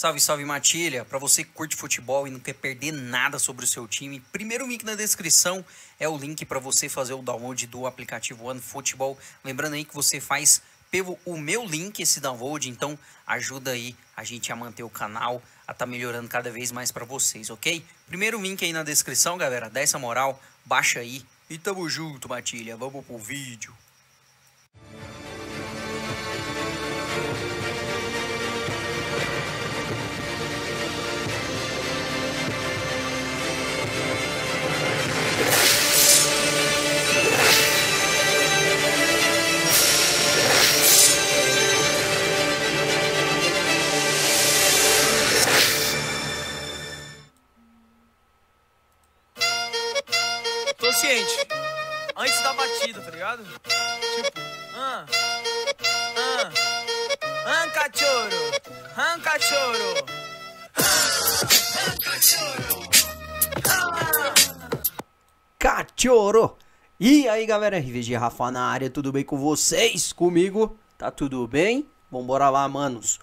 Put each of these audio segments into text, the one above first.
Salve, salve Matilha! Para você que curte futebol e não quer perder nada sobre o seu time, primeiro link na descrição é o link para você fazer o download do aplicativo OneFootball. Lembrando aí que você faz pelo o meu link esse download, então ajuda aí a gente a manter o canal, a tá melhorando cada vez mais para vocês, ok? Primeiro link aí na descrição, galera, dá essa moral, baixa aí e tamo junto, Matilha, vamos pro vídeo. E aí galera, RVG Rafa na área, tudo bem com vocês? Comigo? Tá tudo bem? Vambora lá, manos.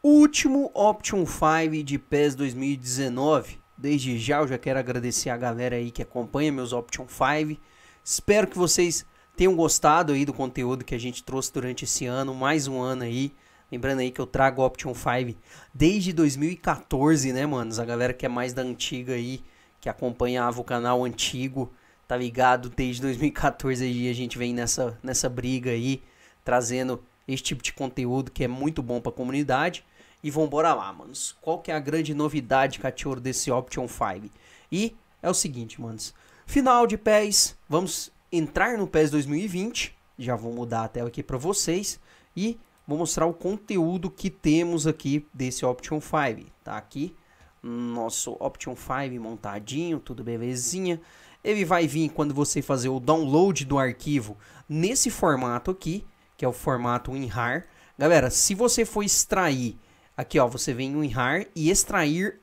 Último Option 5 de PES 2019. Desde já eu já quero agradecer a galera aí que acompanha meus Option 5. Espero que vocês tenham gostado aí do conteúdo que a gente trouxe durante esse ano, mais um ano aí. Lembrando aí que eu trago Option 5 desde 2014, né, manos? A galera que é mais da antiga aí, que acompanhava o canal antigo, tá ligado? Desde 2014 aí a gente vem nessa, nessa briga aí, trazendo esse tipo de conteúdo que é muito bom pra comunidade. E vambora lá, manos. Qual que é a grande novidade, cachorro, desse Option 5? E é o seguinte, manos. Final de PES, vamos entrar no PES 2020. Já vou mudar a tela aqui para vocês. E vou mostrar o conteúdo que temos aqui desse Option 5. Tá aqui nosso Option 5 montadinho, tudo belezinha. Ele vai vir quando você fazer o download do arquivo nesse formato aqui, que é o formato WinRAR. Galera, se você for extrair, aqui ó, você vem em WinRAR e extrair,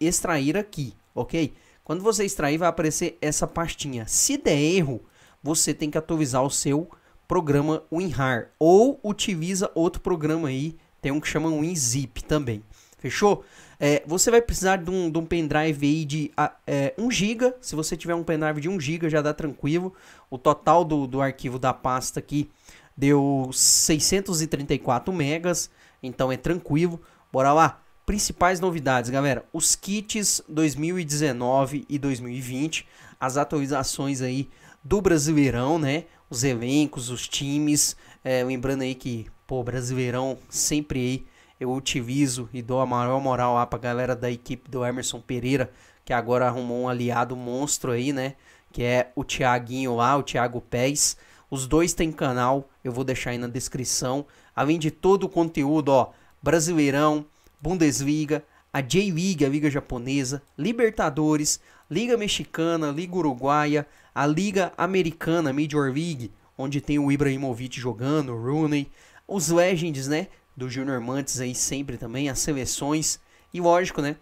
extrair aqui, ok? Quando você extrair, vai aparecer essa pastinha. Se der erro, você tem que atualizar o seu programa WinRAR ou utiliza outro programa aí, tem um que chama WinZip também. Fechou? É, você vai precisar de um, de um pendrive aí de é, 1 GB. Se você tiver um pendrive de 1 GB, já dá tranquilo. O total do, do arquivo da pasta aqui deu 634 megas. Então é tranquilo. Bora lá. Principais novidades, galera. Os kits 2019 e 2020. As atualizações aí do Brasileirão, né? Os elencos, os times. É, lembrando aí que, pô, Brasileirão sempre aí eu utilizo e dou a maior moral lá pra galera da equipe do Emerson Pereira, que agora arrumou um aliado monstro aí, né? Que é o Tiaguinho lá, o Thiago Pérez. Os dois têm canal, eu vou deixar aí na descrição. Além de todo o conteúdo, ó, Brasileirão, Bundesliga, a J-League, a Liga Japonesa, Libertadores, Liga Mexicana, Liga Uruguaia, a Liga Americana, Major League, onde tem o Ibrahimovic jogando, o Rooney, os Legends, né? do Junior Mantis aí sempre também, as seleções e lógico, né?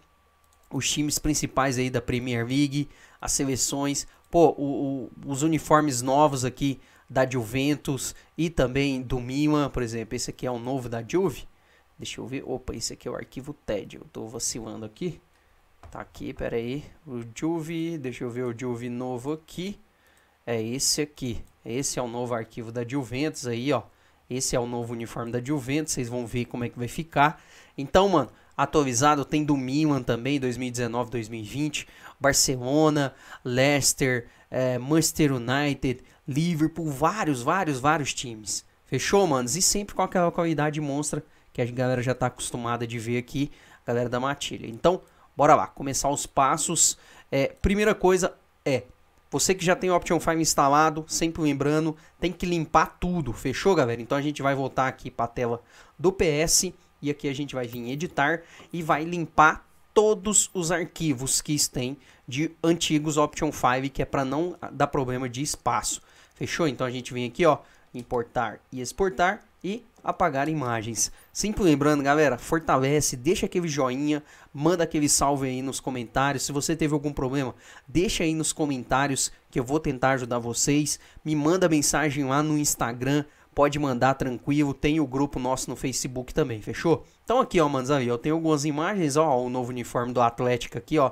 Os times principais aí da Premier League, as seleções, pô, o, o, os uniformes novos aqui da Juventus e também do Milan, por exemplo. Esse aqui é o novo da Juve. Deixa eu ver. Opa, esse aqui é o arquivo TED. Eu tô vacilando aqui. Tá aqui, pera aí. O Juve, deixa eu ver o Juve novo aqui. É esse aqui. Esse é o novo arquivo da Juventus aí, ó. Esse é o novo uniforme da Juventus, vocês vão ver como é que vai ficar. Então, mano, atualizado tem do Milan também, 2019, 2020, Barcelona, Leicester, é, Manchester United, Liverpool, vários, vários, vários times. Fechou, manos? E sempre com aquela qualidade monstra que a galera já está acostumada de ver aqui, a galera da Matilha. Então, bora lá, começar os passos. É, primeira coisa é você que já tem o Option 5 instalado, sempre lembrando, tem que limpar tudo, fechou, galera? Então a gente vai voltar aqui para a tela do PS e aqui a gente vai vir em editar e vai limpar todos os arquivos que tem de antigos Option 5, que é para não dar problema de espaço. Fechou? Então a gente vem aqui, ó, importar e exportar e apagar imagens. Sempre lembrando, galera, fortalece, deixa aquele joinha, manda aquele salve aí nos comentários. Se você teve algum problema, deixa aí nos comentários que eu vou tentar ajudar vocês. Me manda mensagem lá no Instagram, pode mandar tranquilo. Tem o grupo nosso no Facebook também, fechou? Então aqui, ó, manos, aí, eu tenho algumas imagens, ó, o novo uniforme do Atlético aqui, ó,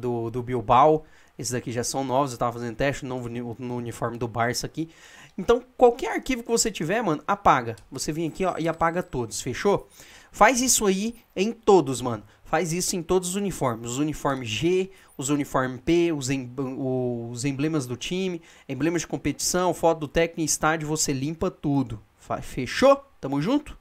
do, do Bilbao. Esses aqui já são novos, eu tava fazendo teste novo no uniforme do Barça aqui. Então, qualquer arquivo que você tiver, mano, apaga. Você vem aqui, ó, e apaga todos, fechou? Faz isso aí em todos, mano faz isso em todos os uniformes. Os uniformes G, os uniformes P, os, em, os emblemas do time, emblemas de competição, foto do técnico em estádio, você limpa tudo. Fechou? Tamo junto?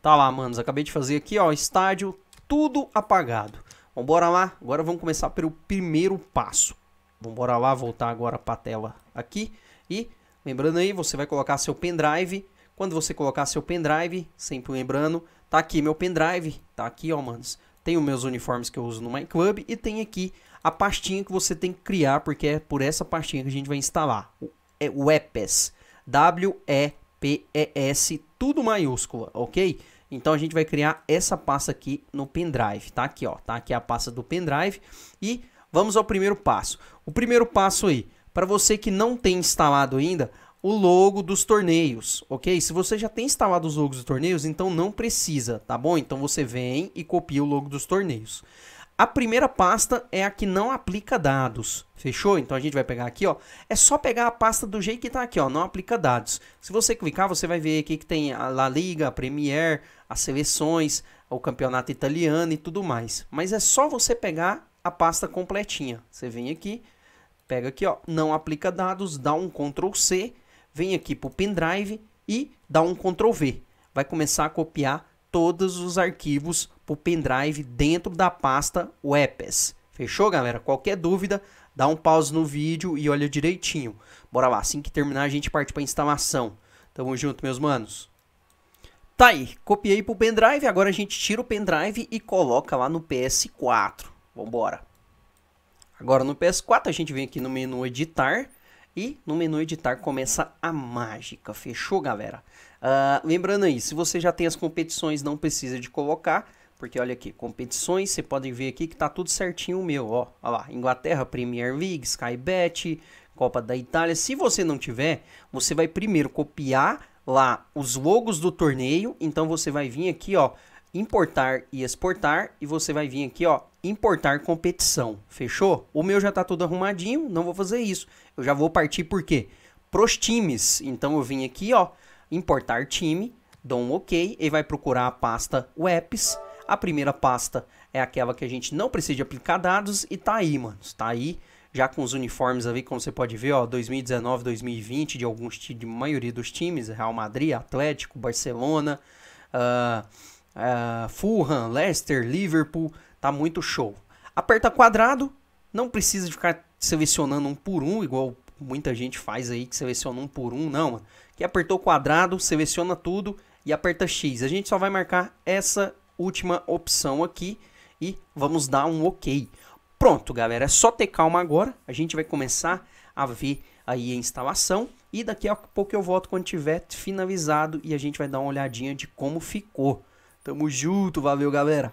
Tá lá, manos. Acabei de fazer aqui, ó, estádio, tudo apagado. Vambora lá? Agora vamos começar pelo primeiro passo. Vambora lá, voltar agora para a tela aqui. E, lembrando aí, você vai colocar seu pendrive. Quando você colocar seu pendrive, sempre lembrando, Tá aqui meu pendrive, tá aqui, ó, manos. Tem os meus uniformes que eu uso no MyClub e tem aqui a pastinha que você tem que criar, porque é por essa pastinha que a gente vai instalar. O, é o EPES. W-E-P-E-S, tudo maiúscula, ok? Então a gente vai criar essa pasta aqui no pendrive, tá aqui, ó. Tá aqui a pasta do pendrive e vamos ao primeiro passo. O primeiro passo aí, para você que não tem instalado ainda, o logo dos torneios, ok? Se você já tem instalado os logos dos torneios, então não precisa, tá bom? Então você vem e copia o logo dos torneios. A primeira pasta é a que não aplica dados, fechou? Então a gente vai pegar aqui, ó. É só pegar a pasta do jeito que tá aqui, ó, não aplica dados. Se você clicar, você vai ver aqui que tem a La Liga, a Premier, as seleções, o campeonato italiano e tudo mais. Mas é só você pegar a pasta completinha. Você vem aqui, pega aqui, ó, não aplica dados, dá um Ctrl C vem aqui para o pendrive e dá um Ctrl V. Vai começar a copiar todos os arquivos para o pendrive dentro da pasta WebPass. Fechou, galera? Qualquer dúvida, dá um pause no vídeo e olha direitinho. Bora lá, assim que terminar a gente parte para instalação. Tamo junto, meus manos. Tá aí, copiei pro pendrive, agora a gente tira o pendrive e coloca lá no PS4. Vambora. Agora no PS4 a gente vem aqui no menu editar e no menu editar começa a mágica, fechou galera? Uh, lembrando aí, se você já tem as competições, não precisa de colocar, porque olha aqui, competições, você pode ver aqui que tá tudo certinho o meu, ó, ó lá, Inglaterra, Premier League, Sky Bet, Copa da Itália. Se você não tiver, você vai primeiro copiar lá os logos do torneio, então você vai vir aqui, ó, importar e exportar e você vai vir aqui, ó, importar competição. Fechou? O meu já está todo arrumadinho, não vou fazer isso. Eu já vou partir por quê? Pros times. Então eu vim aqui, ó, importar time, dou um OK, ele vai procurar a pasta webs. A primeira pasta é aquela que a gente não precisa de aplicar dados e tá aí, mano. Tá aí já com os uniformes ali, como você pode ver, ó, 2019, 2020 de alguns de maioria dos times, Real Madrid, Atlético, Barcelona, uh, uh, Fulham, Leicester, Liverpool, Tá muito show. Aperta quadrado, não precisa de ficar selecionando um por um, igual muita gente faz aí, que seleciona um por um, não. Mano. Que apertou quadrado, seleciona tudo e aperta X. A gente só vai marcar essa última opção aqui e vamos dar um OK. Pronto, galera, é só ter calma agora. A gente vai começar a ver aí a instalação e daqui a pouco eu volto quando tiver finalizado e a gente vai dar uma olhadinha de como ficou. Tamo junto, valeu, galera.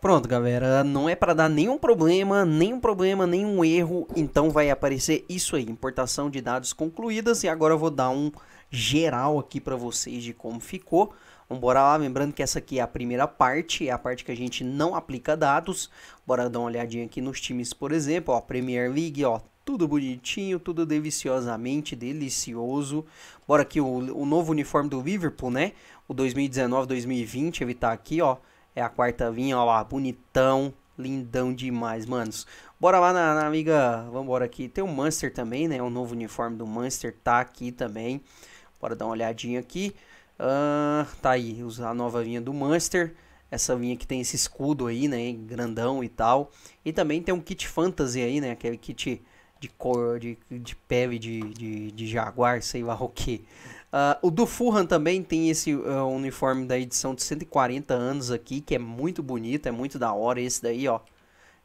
Pronto, galera, não é para dar nenhum problema, nenhum problema, nenhum erro, então vai aparecer isso aí, importação de dados concluídas e agora eu vou dar um geral aqui para vocês de como ficou. Vamos então, bora lá, lembrando que essa aqui é a primeira parte, é a parte que a gente não aplica dados. Bora dar uma olhadinha aqui nos times, por exemplo, ó, Premier League, ó, tudo bonitinho, tudo deliciosamente delicioso. Bora aqui o, o novo uniforme do Liverpool, né? O 2019-2020, ele tá aqui, ó. É a quarta vinha, ó lá, bonitão, lindão demais, manos. Bora lá na, na amiga, vambora aqui. Tem o Munster também, né? O novo uniforme do Munster tá aqui também. Bora dar uma olhadinha aqui. Uh, tá aí, a nova vinha do Munster. Essa vinha que tem esse escudo aí, né? Grandão e tal. E também tem um kit fantasy aí, né? Aquele kit de cor, de, de pele de, de, de jaguar, sei lá o que. Uh, o do Fulham também tem esse uh, uniforme da edição de 140 anos aqui, que é muito bonito, é muito da hora esse daí, ó.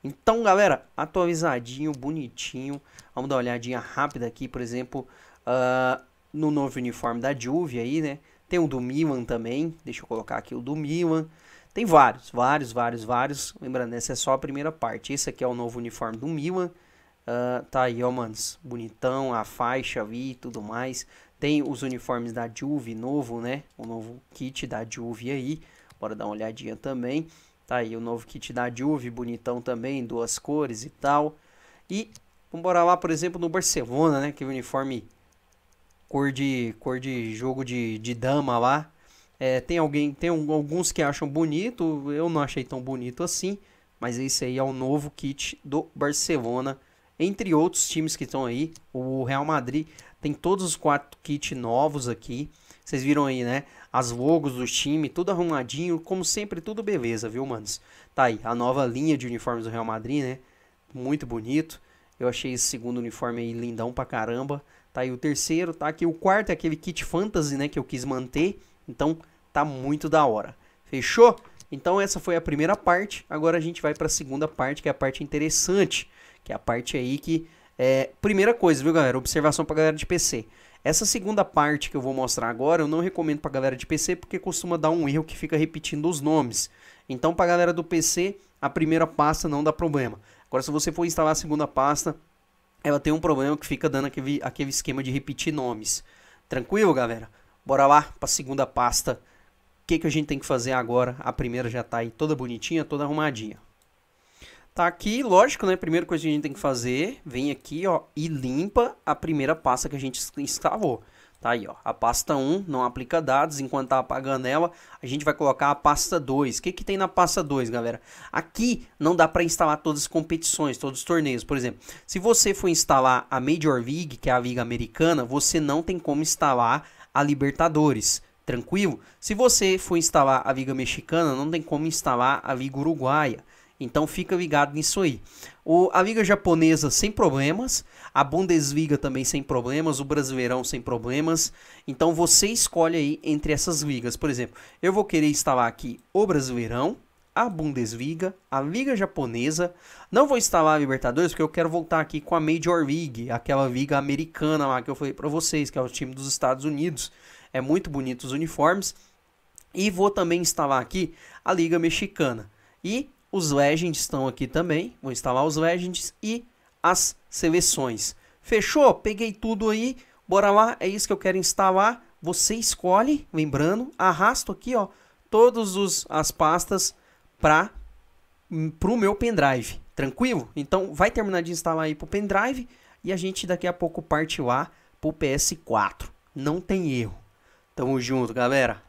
Então, galera, atualizadinho, bonitinho. Vamos dar uma olhadinha rápida aqui, por exemplo, uh, no novo uniforme da Juve aí, né? Tem o do Milan também, deixa eu colocar aqui o do Milan. Tem vários, vários, vários, vários. Lembrando, essa é só a primeira parte. Esse aqui é o novo uniforme do Milan. Uh, tá aí, ó, manos. Bonitão, a faixa ali e tudo mais. Tem os uniformes da Juve novo, né? O novo kit da Juve aí. Bora dar uma olhadinha também. Tá aí o novo kit da Juve, bonitão também, duas cores e tal. E vamos bora lá, por exemplo, no Barcelona, né? Que uniforme cor de cor de jogo de, de dama lá. É, tem alguém, tem um, alguns que acham bonito, eu não achei tão bonito assim, mas esse aí é o novo kit do Barcelona entre outros times que estão aí. O Real Madrid tem todos os quatro kits novos aqui. Vocês viram aí, né? As logos do time, tudo arrumadinho, como sempre, tudo beleza, viu, manos? Tá aí, a nova linha de uniformes do Real Madrid, né? Muito bonito. Eu achei esse segundo uniforme aí lindão pra caramba. Tá aí o terceiro, tá aqui o quarto, é aquele kit fantasy, né, que eu quis manter. Então, tá muito da hora. Fechou? Então essa foi a primeira parte. Agora a gente vai para a segunda parte, que é a parte interessante. Que é a parte aí que. É, primeira coisa, viu, galera? Observação para galera de PC. Essa segunda parte que eu vou mostrar agora, eu não recomendo para galera de PC, porque costuma dar um erro que fica repetindo os nomes. Então, para galera do PC, a primeira pasta não dá problema. Agora, se você for instalar a segunda pasta, ela tem um problema que fica dando aquele, aquele esquema de repetir nomes. Tranquilo, galera? Bora lá a segunda pasta. O que, que a gente tem que fazer agora? A primeira já está aí toda bonitinha, toda arrumadinha. Tá aqui, lógico, né? Primeira coisa que a gente tem que fazer, vem aqui, ó, e limpa a primeira pasta que a gente instalou. Tá aí, ó, a pasta 1 não aplica dados, enquanto tá apagando ela, a gente vai colocar a pasta 2. O que que tem na pasta 2, galera? Aqui não dá para instalar todas as competições, todos os torneios. Por exemplo, se você for instalar a Major League, que é a liga americana, você não tem como instalar a Libertadores, tranquilo? Se você for instalar a liga mexicana, não tem como instalar a liga uruguaia. Então fica ligado nisso aí. O, a Liga Japonesa sem problemas, a Bundesliga também sem problemas, o Brasileirão sem problemas. Então você escolhe aí entre essas ligas. Por exemplo, eu vou querer instalar aqui o Brasileirão, a Bundesliga, a Liga Japonesa. Não vou instalar a Libertadores porque eu quero voltar aqui com a Major League, aquela liga americana lá que eu falei para vocês, que é o time dos Estados Unidos. É muito bonito os uniformes. E vou também instalar aqui a Liga Mexicana. E os legends estão aqui também. Vou instalar os legends e as seleções. Fechou? Peguei tudo aí. Bora lá, é isso que eu quero instalar. Você escolhe, lembrando, arrasto aqui, ó, todas os, as pastas para hum, o meu pendrive. Tranquilo? Então vai terminar de instalar aí para o pendrive e a gente daqui a pouco parte lá para o PS4. Não tem erro. Tamo junto, galera.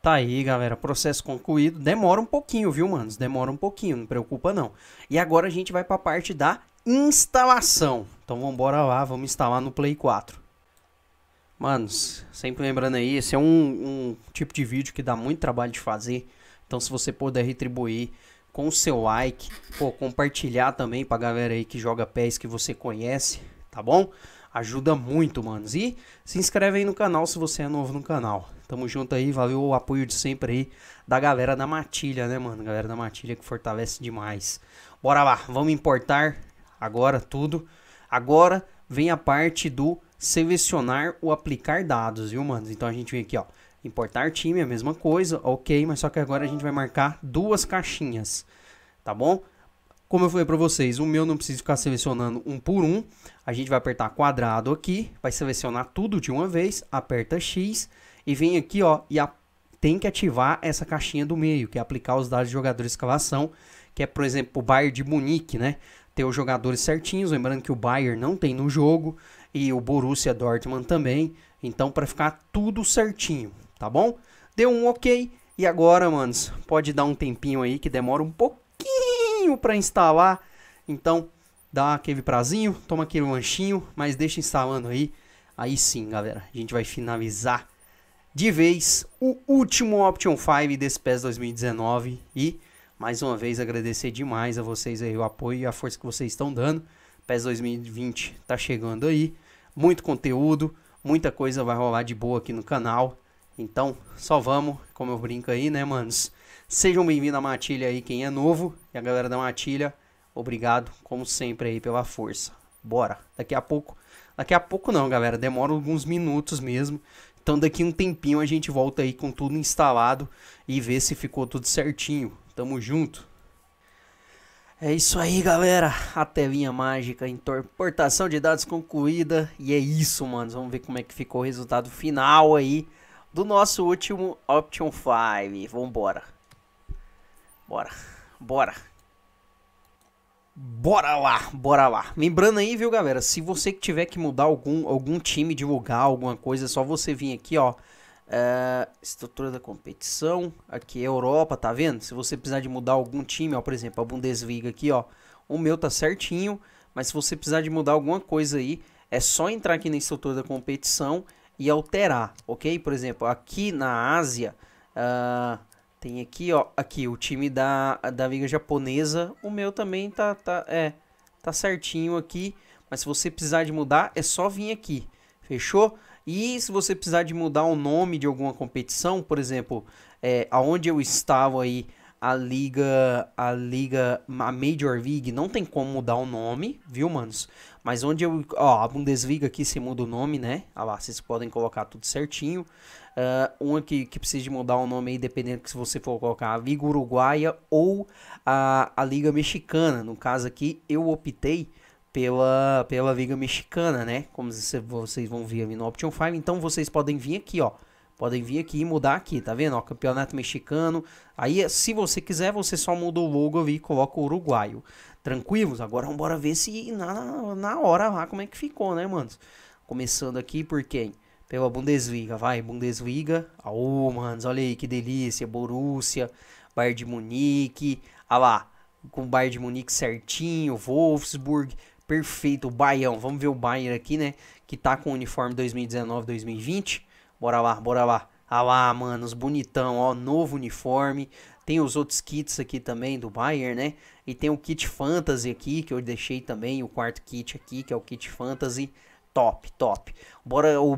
Tá aí, galera, processo concluído. Demora um pouquinho, viu, manos? Demora um pouquinho, não preocupa não. E agora a gente vai para a parte da instalação. Então vamos embora lá, vamos instalar no Play 4. Manos, sempre lembrando aí, esse é um, um tipo de vídeo que dá muito trabalho de fazer. Então se você puder retribuir com o seu like, pô, compartilhar também pra galera aí que joga pés que você conhece, tá bom? Ajuda muito, manos. E se inscreve aí no canal se você é novo no canal. Tamo junto aí, valeu o apoio de sempre aí da galera da Matilha, né, mano? Galera da Matilha que fortalece demais. Bora lá, vamos importar agora tudo. Agora vem a parte do selecionar ou aplicar dados, viu, mano? Então a gente vem aqui, ó. Importar time, é a mesma coisa, ok, mas só que agora a gente vai marcar duas caixinhas, tá bom? Como eu falei para vocês, o meu não precisa ficar selecionando um por um. A gente vai apertar quadrado aqui, vai selecionar tudo de uma vez, aperta X e vem aqui, ó, e a... tem que ativar essa caixinha do meio, que é aplicar os dados de jogador de escalação, que é, por exemplo, o Bayern de Munique, né? Ter os jogadores certinhos, lembrando que o Bayern não tem no jogo e o Borussia Dortmund também. Então, para ficar tudo certinho, tá bom? Deu um OK e agora, manos, pode dar um tempinho aí que demora um pouco pouquinho para instalar. Então, dá aquele prazinho, toma aquele lanchinho, mas deixa instalando aí. Aí sim, galera, a gente vai finalizar de vez o último Option 5 desse PES 2019 e mais uma vez agradecer demais a vocês aí o apoio e a força que vocês estão dando. PES 2020 tá chegando aí, muito conteúdo, muita coisa vai rolar de boa aqui no canal. Então, só vamos, como eu brinco aí, né, manos? Sejam bem-vindos à Matilha aí, quem é novo. E a galera da Matilha, obrigado, como sempre, aí pela força. Bora! Daqui a pouco. Daqui a pouco não, galera. Demora alguns minutos mesmo. Então daqui um tempinho a gente volta aí com tudo instalado e vê se ficou tudo certinho. Tamo junto. É isso aí, galera. A telinha mágica, importação de dados concluída. E é isso, mano. Vamos ver como é que ficou o resultado final aí do nosso último Option 5. Vambora. Bora. Bora. Bora lá, bora lá. Lembrando aí, viu, galera, se você tiver que mudar algum, algum time, divulgar alguma coisa, é só você vir aqui, ó. É, estrutura da competição, aqui é Europa, tá vendo? Se você precisar de mudar algum time, ó, por exemplo, a Bundesliga aqui, ó, o meu tá certinho, mas se você precisar de mudar alguma coisa aí, é só entrar aqui na estrutura da competição e alterar, ok? Por exemplo, aqui na Ásia, uh, tem aqui, ó, aqui o time da, da Liga Japonesa. O meu também tá, tá, é, tá certinho aqui. Mas se você precisar de mudar, é só vir aqui. Fechou? E se você precisar de mudar o nome de alguma competição, por exemplo, é, aonde eu estava aí a liga, a liga, a Major League não tem como mudar o nome, viu, manos? Mas onde eu, ó, a Bundesliga aqui se muda o nome, né? Ah lá, vocês podem colocar tudo certinho. Uh, uma que, que precisa de mudar o nome aí, dependendo que se você for colocar a Liga Uruguaia ou a, a Liga Mexicana. No caso aqui, eu optei pela, pela Liga Mexicana, né? Como vocês vão ver ali no Option 5. Então vocês podem vir aqui, ó. Podem vir aqui e mudar aqui, tá vendo? Ó, campeonato mexicano. Aí, se você quiser, você só muda o logo ali e coloca o uruguaio. Tranquilos? Agora bora ver se na, na hora lá como é que ficou, né, manos? Começando aqui por quem? Pela Bundesliga, vai, Bundesliga. Aô, manos, olha aí que delícia. Borussia, Bayern de Munique. Olha ah lá, com o Bayern de Munique certinho, Wolfsburg, perfeito, o Baião. Vamos ver o Bayern aqui, né? Que tá com o uniforme 2019-2020. Bora lá, bora lá. Ah lá, mano, os bonitão, ó, novo uniforme. Tem os outros kits aqui também do Bayern, né? E tem o kit Fantasy aqui, que eu deixei também, o quarto kit aqui, que é o kit Fantasy. Top, top. Bora, o,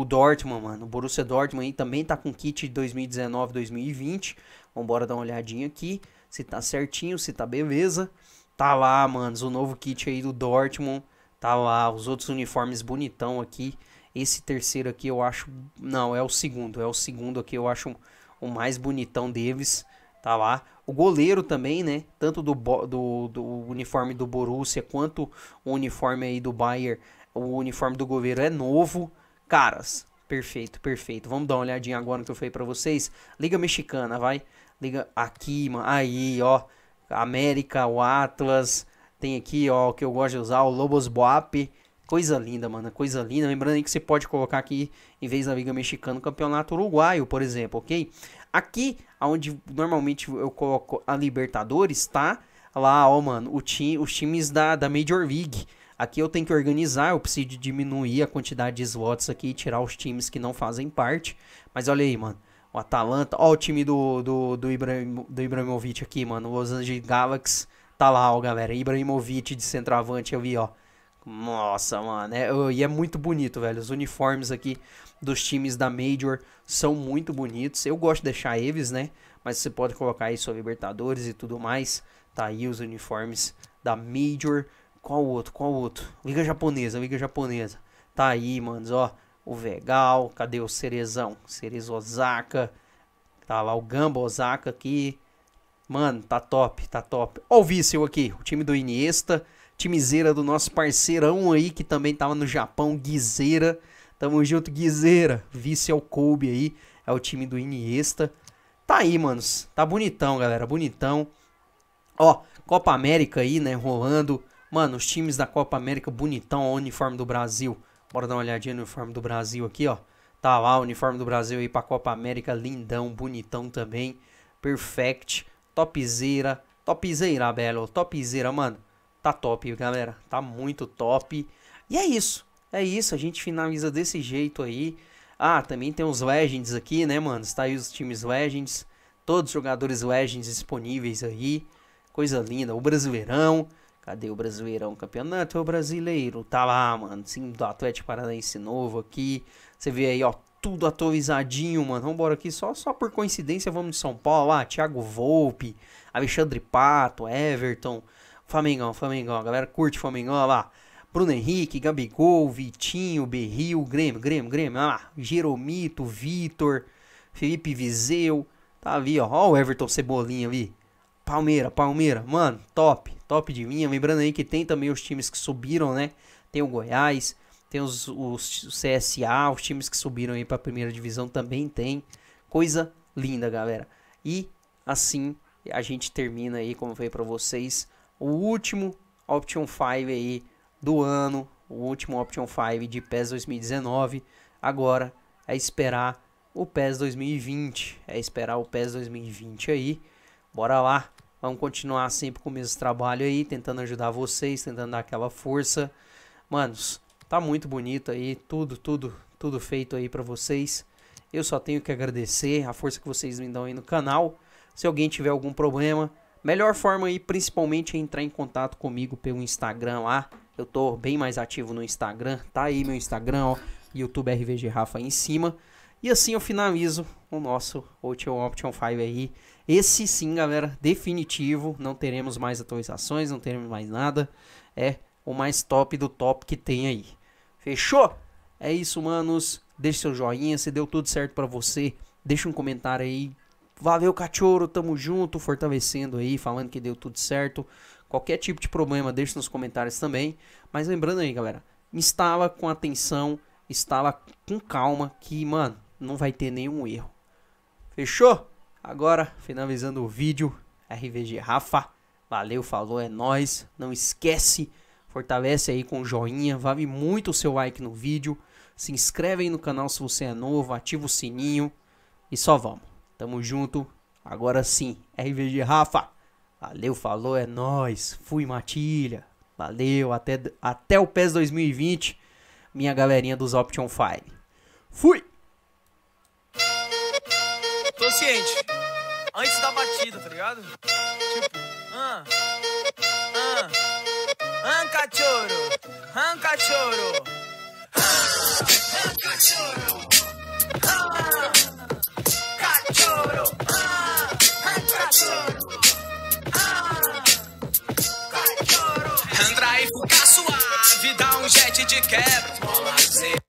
o Dortmund, mano, o Borussia Dortmund aí também tá com kit 2019-2020. Vambora dar uma olhadinha aqui, se tá certinho, se tá beleza. Tá lá, manos, o novo kit aí do Dortmund. Tá lá, os outros uniformes bonitão aqui. Esse terceiro aqui eu acho. Não, é o segundo. É o segundo aqui eu acho o mais bonitão deles. Tá lá. O goleiro também, né? Tanto do, do, do uniforme do Borussia quanto o uniforme aí do Bayer. O uniforme do goleiro é novo. Caras, perfeito, perfeito. Vamos dar uma olhadinha agora no que eu falei pra vocês. Liga Mexicana, vai. Liga aqui, mano. Aí, ó. América, o Atlas. Tem aqui, ó, o que eu gosto de usar, o Lobos Boap. Coisa linda, mano. Coisa linda. Lembrando aí que você pode colocar aqui, em vez da Liga Mexicana, o Campeonato Uruguaio, por exemplo, ok? Aqui, onde normalmente eu coloco a Libertadores, tá? Lá, ó, mano, o ti os times da, da Major League. Aqui eu tenho que organizar, eu preciso diminuir a quantidade de slots aqui e tirar os times que não fazem parte. Mas olha aí, mano. O Atalanta, ó o time do, do, do, Ibrahim, do Ibrahimovic aqui, mano. O Los Angeles Galaxy tá lá, ó, galera. Ibrahimovic de centroavante, eu vi, ó. Nossa, mano. É, e é muito bonito, velho. Os uniformes aqui dos times da Major são muito bonitos. Eu gosto de deixar eles, né? Mas você pode colocar aí sua Libertadores e tudo mais. Tá aí os uniformes da Major. Qual outro? Qual outro? Liga Japonesa, Liga Japonesa. Tá aí, mano. ó. O Vegal, cadê o Cerezão? Cerezo Osaka. Tá lá o Gamba Osaka aqui. Mano, tá top, tá top. Ó o Vício aqui, o time do Iniesta. Timizeira do nosso parceirão aí, que também tava no Japão, Guizeira. Tamo junto, Guizeira. Vice é o Kobe aí, é o time do Iniesta. Tá aí, manos. Tá bonitão, galera, bonitão. Ó, Copa América aí, né, rolando. Mano, os times da Copa América, bonitão, o uniforme do Brasil. Bora dar uma olhadinha no uniforme do Brasil aqui, ó. Tá lá o uniforme do Brasil aí pra Copa América, lindão, bonitão também. Perfect, topzera, topzera, belo, topzera, mano. Tá top, galera. Tá muito top. E é isso. É isso. A gente finaliza desse jeito aí. Ah, também tem os Legends aqui, né, mano? Está aí os times Legends. Todos os jogadores Legends disponíveis aí. Coisa linda. O Brasileirão. Cadê o Brasileirão? Campeonato é o Brasileiro. Tá lá, mano. Sim, do Atlético Paranaense novo aqui. Você vê aí, ó. Tudo atualizadinho, mano. Vambora aqui. Só, só por coincidência, vamos de São Paulo. Ah, Thiago Volpe, Alexandre Pato, Everton. Flamengão, Flamengão. A galera curte Flamengão, olha lá. Bruno Henrique, Gabigol, Vitinho, Berril, Grêmio, Grêmio, Grêmio. Olha lá. Jeromito, Vitor, Felipe Vizeu. Tá ali, ó. o Everton Cebolinha ali. Palmeira, Palmeira. Mano, top. Top de linha. Lembrando aí que tem também os times que subiram, né? Tem o Goiás, tem os, os CSA, os times que subiram aí pra primeira divisão também tem. Coisa linda, galera. E assim a gente termina aí, como veio para pra vocês, o último Option 5 aí do ano, o último Option 5 de PES 2019. Agora é esperar o PES 2020, é esperar o PES 2020 aí. Bora lá, vamos continuar sempre com o mesmo trabalho aí, tentando ajudar vocês, tentando dar aquela força. Manos, tá muito bonito aí, tudo, tudo, tudo feito aí para vocês. Eu só tenho que agradecer a força que vocês me dão aí no canal. Se alguém tiver algum problema, Melhor forma aí, principalmente, é entrar em contato comigo pelo Instagram lá. Eu tô bem mais ativo no Instagram. Tá aí meu Instagram, ó. YouTube RVG Rafa aí em cima. E assim eu finalizo o nosso Ocean Option 5 aí. Esse sim, galera, definitivo. Não teremos mais atualizações, não teremos mais nada. É o mais top do top que tem aí. Fechou? É isso, manos. Deixe seu joinha. Se deu tudo certo para você, deixa um comentário aí Valeu, cachorro, tamo junto, fortalecendo aí, falando que deu tudo certo. Qualquer tipo de problema, deixa nos comentários também. Mas lembrando aí, galera, instala com atenção, instala com calma, que, mano, não vai ter nenhum erro. Fechou? Agora, finalizando o vídeo, RVG Rafa, valeu, falou, é nós. Não esquece, fortalece aí com joinha, vale muito o seu like no vídeo. Se inscreve aí no canal se você é novo, ativa o sininho e só vamos. Tamo junto. Agora sim, RVG Rafa. Valeu, falou, é nós. Fui Matilha. Valeu, até, até o PES 2020. Minha galerinha dos Option Fire. Fui! Tô ciente. Antes da batida, tá ligado? Tipo, ah, ah, ah, cachorro, ah, cachorro, ah, cachorro. Andra e suave, dá um jet de quebra.